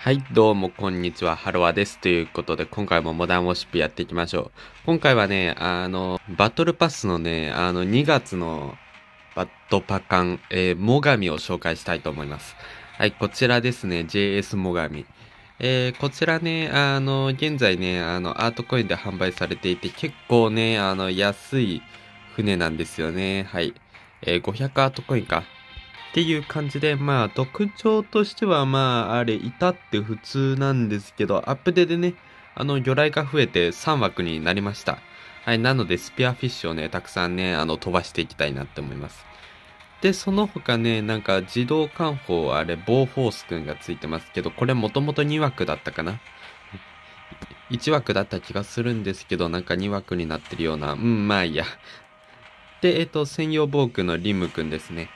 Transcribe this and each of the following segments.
はい、どうも、こんにちは。ハロワです。ということで、今回もモダンウォシップやっていきましょう。今回はね、あの、バトルパスのね、あの、2月のバットパカン、えー、モガミを紹介したいと思います。はい、こちらですね、JS モガミ。えー、こちらね、あの、現在ね、あの、アートコインで販売されていて、結構ね、あの、安い船なんですよね。はい。えー、500アートコインか。っていう感じで、まあ、特徴としては、まあ、あれ、いたって普通なんですけど、アップデでね、あの、魚雷が増えて3枠になりました。はい、なので、スピアフィッシュをね、たくさんね、あの、飛ばしていきたいなって思います。で、その他ね、なんか自動艦砲、あれ、防ースくんがついてますけど、これもともと2枠だったかな。1枠だった気がするんですけど、なんか2枠になってるような、うん、まあいいや。で、えっと、専用防空のリムくんですね。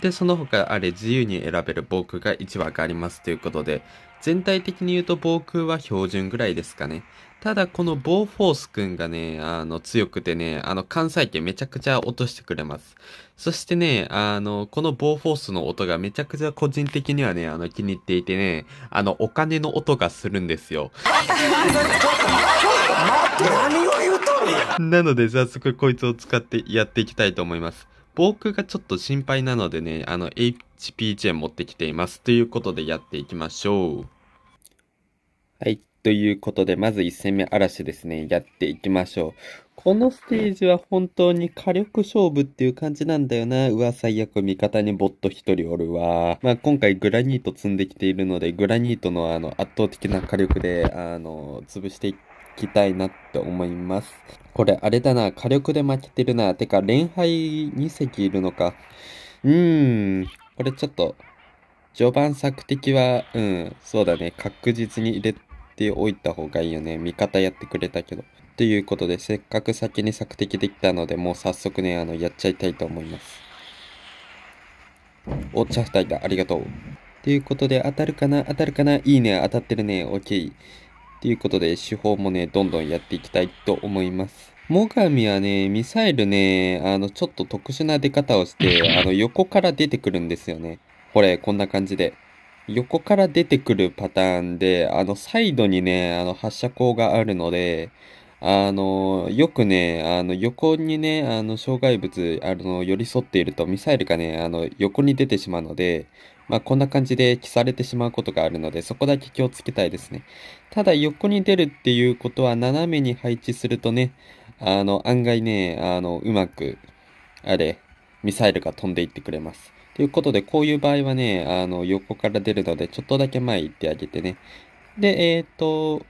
で、その他あれ自由に選べる防空が1枠ありますということで、全体的に言うと防空は標準ぐらいですかね。ただこのボーフォースくんがね、あの強くてね、あの関西圏めちゃくちゃ落としてくれます。そしてね、あの、このボーフォースの音がめちゃくちゃ個人的にはね、あの気に入っていてね、あのお金の音がするんですよ。なので早速こいつを使ってやっていきたいと思います。僕がちょっと心配なのでね、あの HP チェーン持ってきています。ということでやっていきましょう。はい。ということで、まず1戦目嵐ですね、やっていきましょう。このステージは本当に火力勝負っていう感じなんだよな。うわ、最悪味方にボット一人おるわ。まあ、今回グラニート積んできているので、グラニートのあの圧倒的な火力で、あの、潰していって、きたいなって思います。これ、あれだな、火力で負けてるな。てか、連敗2隻いるのか。うーん、これちょっと、序盤作的は、うん、そうだね、確実に入れておいた方がいいよね。味方やってくれたけど。ということで、せっかく先に作的できたので、もう早速ね、あの、やっちゃいたいと思います。お、茶ャ人だ。ありがとう。ということで、当たるかな当たるかないいね。当たってるね。OK。とていうことで手法もね、どんどんやっていきたいと思います。モガミはね、ミサイルね、あの、ちょっと特殊な出方をして、あの、横から出てくるんですよね。これ、こんな感じで。横から出てくるパターンで、あの、サイドにね、あの、発射口があるので、あの、よくね、あの、横にね、あの、障害物、あの、寄り添っていると、ミサイルがね、あの、横に出てしまうので、まあ、こんな感じで消されてしまうことがあるので、そこだけ気をつけたいですね。ただ、横に出るっていうことは、斜めに配置するとね、あの、案外ね、あの、うまく、あれ、ミサイルが飛んでいってくれます。ということで、こういう場合はね、あの、横から出るので、ちょっとだけ前行ってあげてね。で、えっ、ー、と、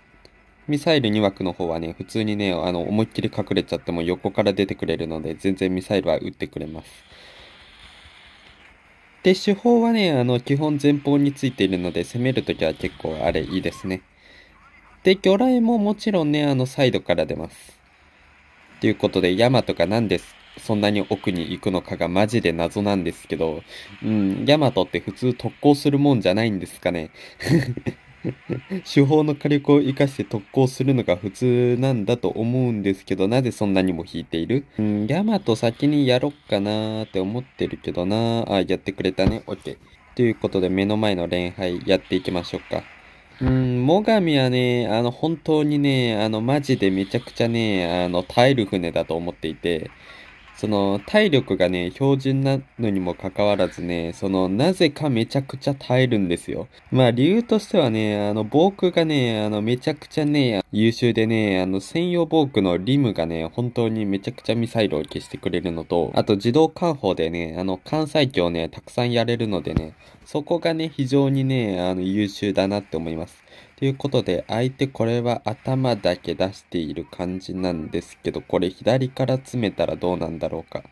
ミサイル2枠の方はね、普通にね、あの、思いっきり隠れちゃっても横から出てくれるので、全然ミサイルは撃ってくれます。で、手法はね、あの、基本前方についているので、攻めるときは結構あれいいですね。で、魚雷ももちろんね、あの、サイドから出ます。ということで、ヤマトかなんですそんなに奥に行くのかがマジで謎なんですけど、うん、ヤマトって普通特攻するもんじゃないんですかね。手法の火力を生かして特攻するのが普通なんだと思うんですけど、なぜそんなにも引いているうん、ヤマト先にやろっかなーって思ってるけどなー。あ、やってくれたね。OK。ということで、目の前の連敗やっていきましょうか。うん、最上はね、あの、本当にね、あの、マジでめちゃくちゃね、あの、耐える船だと思っていて、その体力がね、標準なのにもかかわらずね、そのなぜかめちゃくちゃ耐えるんですよ。まあ理由としてはね、あの防空がね、あのめちゃくちゃね、優秀でね、あの専用防空のリムがね、本当にめちゃくちゃミサイルを消してくれるのと、あと自動艦砲でね、あの艦載機をね、たくさんやれるのでね、そこがね、非常にね、あの優秀だなって思います。ということで、相手これは頭だけ出している感じなんですけど、これ左から詰めたらどうなんだろうか。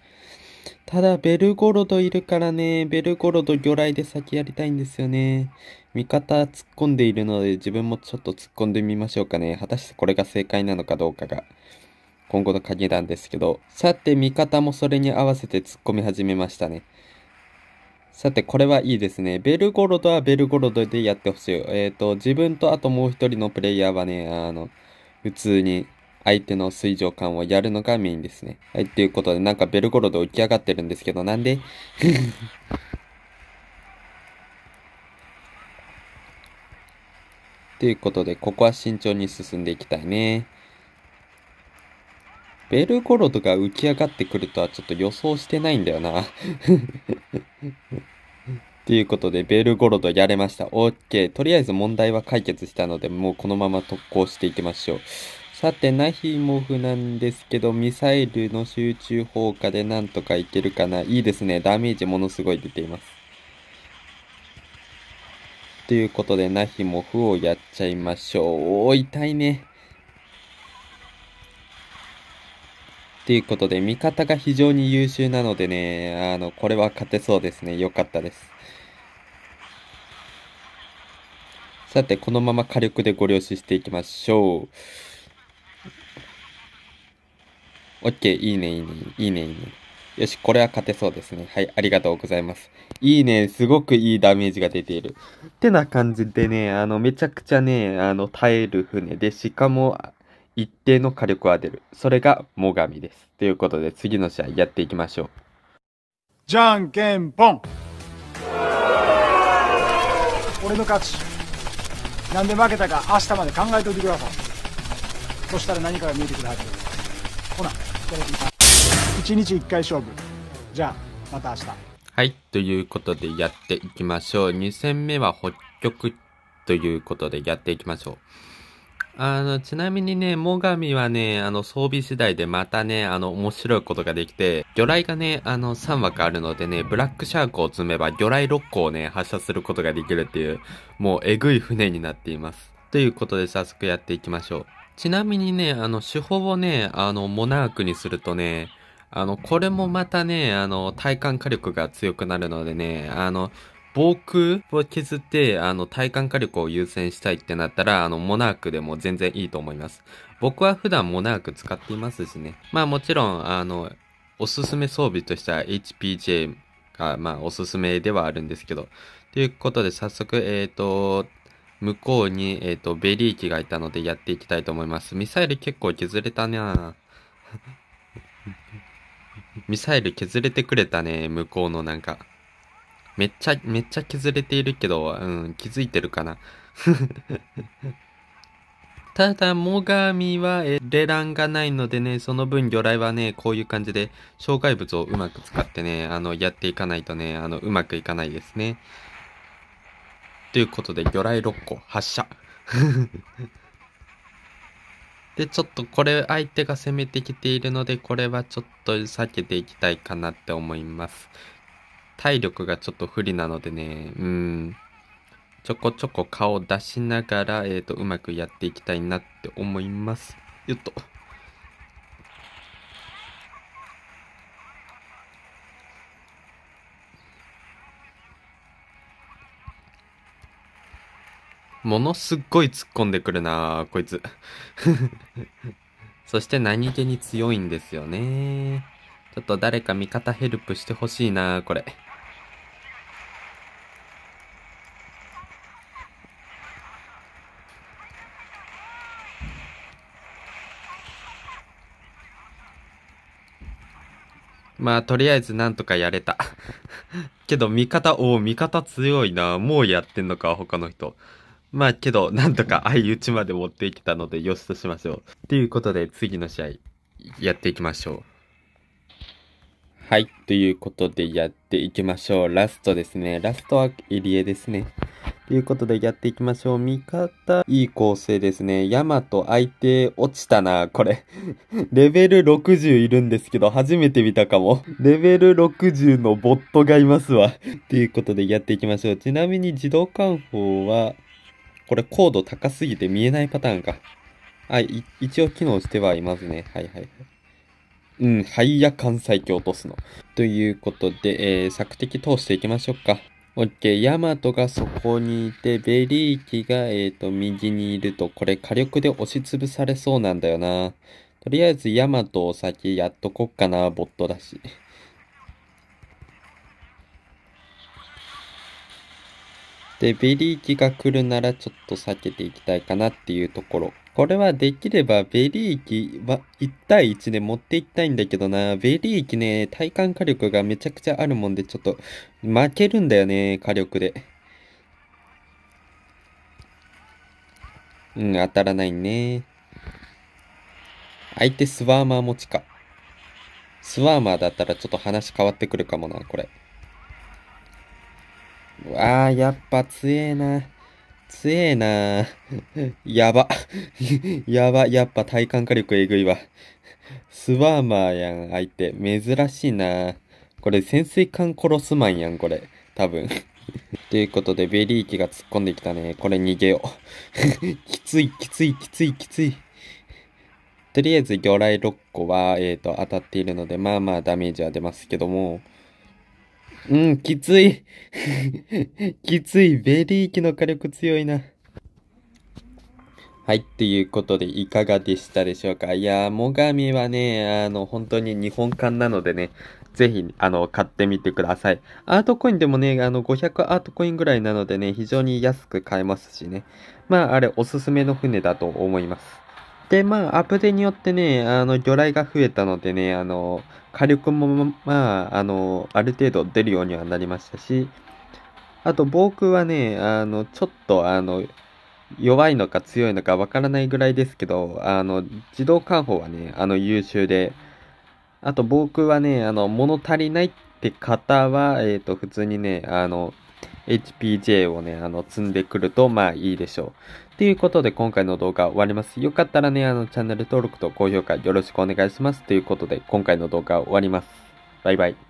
ただ、ベルゴロドいるからね、ベルゴロド魚雷で先やりたいんですよね。味方突っ込んでいるので、自分もちょっと突っ込んでみましょうかね。果たしてこれが正解なのかどうかが、今後の鍵なんですけど。さて、味方もそれに合わせて突っ込み始めましたね。さて、これはいいですね。ベルゴロドはベルゴロドでやってほしい。えっ、ー、と、自分とあともう一人のプレイヤーはね、あの、普通に相手の水上感をやるのがメインですね。はい、ということで、なんかベルゴロド浮き上がってるんですけど、なんで ということで、ここは慎重に進んでいきたいね。ベルゴロドが浮き上がってくるとはちょっと予想してないんだよな。と いうことで、ベルゴロドやれました。OK。とりあえず問題は解決したので、もうこのまま特攻していきましょう。さて、ナヒモフなんですけど、ミサイルの集中砲火でなんとかいけるかな。いいですね。ダメージものすごい出ています。ということで、ナヒモフをやっちゃいましょう。おー、痛いね。っていうことで、味方が非常に優秀なのでね、あの、これは勝てそうですね。良かったです。さて、このまま火力でご了承していきましょう。OK、いいね、いいね、いいね、いいね。よし、これは勝てそうですね。はい、ありがとうございます。いいね、すごくいいダメージが出ている。ってな感じでね、あの、めちゃくちゃね、あの、耐える船で、しかも、一定の火力は出る。それが最上です。ということで、次の試合やっていきましょう。じゃんけんぽん俺の勝ち。なんで負けたか明日まで考えておいてください。そしたら何かが見えてくるはずほな、いただきます。一日一回勝負。じゃあ、また明日。はい、ということでやっていきましょう。2戦目は北極ということでやっていきましょう。あの、ちなみにね、最上はね、あの、装備次第でまたね、あの、面白いことができて、魚雷がね、あの、3枠あるのでね、ブラックシャークを積めば魚雷6個をね、発射することができるっていう、もうえぐい船になっています。ということで、早速やっていきましょう。ちなみにね、あの、手法をね、あの、モナークにするとね、あの、これもまたね、あの、体感火力が強くなるのでね、あの、防空を削って、あの、体感火力を優先したいってなったら、あの、モナークでも全然いいと思います。僕は普段モナーク使っていますしね。まあもちろん、あの、おすすめ装備としては HPJ が、まあおすすめではあるんですけど。ということで、早速、えっ、ー、と、向こうに、えっ、ー、と、ベリー機がいたのでやっていきたいと思います。ミサイル結構削れたな ミサイル削れてくれたね、向こうのなんか。めっちゃ、めっちゃ削れているけど、うん、気づいてるかな。ただ、最上は、え、レランがないのでね、その分、魚雷はね、こういう感じで、障害物をうまく使ってね、あの、やっていかないとね、あの、うまくいかないですね。ということで、魚雷6個、発射。で、ちょっとこれ相手が攻めてきているので、これはちょっと避けていきたいかなって思います。体力がちょっと不利なのでね、うん、ちょこちょこ顔出しながら、えっ、ー、と、うまくやっていきたいなって思います。よっと。ものすっごい突っ込んでくるなこいつ。そして何気に強いんですよね。ちょっと誰か味方ヘルプしてほしいなこれ。まあ、とりあえずなんとかやれた。けど、味方、おお、味方強いな。もうやってんのか、他の人。まあ、けど、なんとか相打ちまで持っていけたので、よしとしましょう。とていうことで、次の試合、やっていきましょう。はい、ということでやっていきましょう。ラストですね。ラストは入江ですね。ということでやっていきましょう。味方、いい構成ですね。ヤマト相手落ちたな、これ。レベル60いるんですけど、初めて見たかも。レベル60のボットがいますわ。ということでやっていきましょう。ちなみに自動艦砲は、これ高度高すぎて見えないパターンか。はい、一応機能してはいますね。はいはいはい。うん、ハイヤ艦西強落とすの。ということで、えー、索敵通していきましょうか。OK。ヤマトがそこにいて、ベリーキが、えっ、ー、と、右にいると、これ火力で押しつぶされそうなんだよな。とりあえずヤマトを先やっとこっかな、ボットだし。で、ベリー機が来るならちょっと避けていきたいかなっていうところ。これはできればベリー機は1対1で持っていきたいんだけどな。ベリー機ね、体感火力がめちゃくちゃあるもんで、ちょっと負けるんだよね、火力で。うん、当たらないね。相手スワーマー持ちか。スワーマーだったらちょっと話変わってくるかもな、これ。わあ、やっぱ強えな。強えな。やば。やば。やっぱ体感火力えぐいわ。スワーマーやん、相手。珍しいな。これ潜水艦殺すマンやん、これ。多分。ということで、ベリー機が突っ込んできたね。これ逃げよう。きつい、きつい、きつい、きつい。とりあえず魚雷6個は、えっ、ー、と、当たっているので、まあまあダメージは出ますけども、うん、きつい。きつい。ベリー機の火力強いな。はい、ということで、いかがでしたでしょうかいやー、もがみはね、あの、本当に日本館なのでね、ぜひ、あの、買ってみてください。アートコインでもね、あの、500アートコインぐらいなのでね、非常に安く買えますしね。まあ、あれ、おすすめの船だと思います。で、まあ、アップデによってね、あの、魚雷が増えたのでね、あの、火力も、まあ、あの、ある程度出るようにはなりましたし、あと、防空はね、あの、ちょっと、あの、弱いのか強いのかわからないぐらいですけど、あの、自動艦砲はね、あの、優秀で、あと、防空はね、あの、物足りないって方は、えっ、ー、と、普通にね、あの、HPJ をね、あの、積んでくると、まあいいでしょう。ということで今回の動画は終わります。よかったらね、あのチャンネル登録と高評価よろしくお願いします。ということで今回の動画は終わります。バイバイ。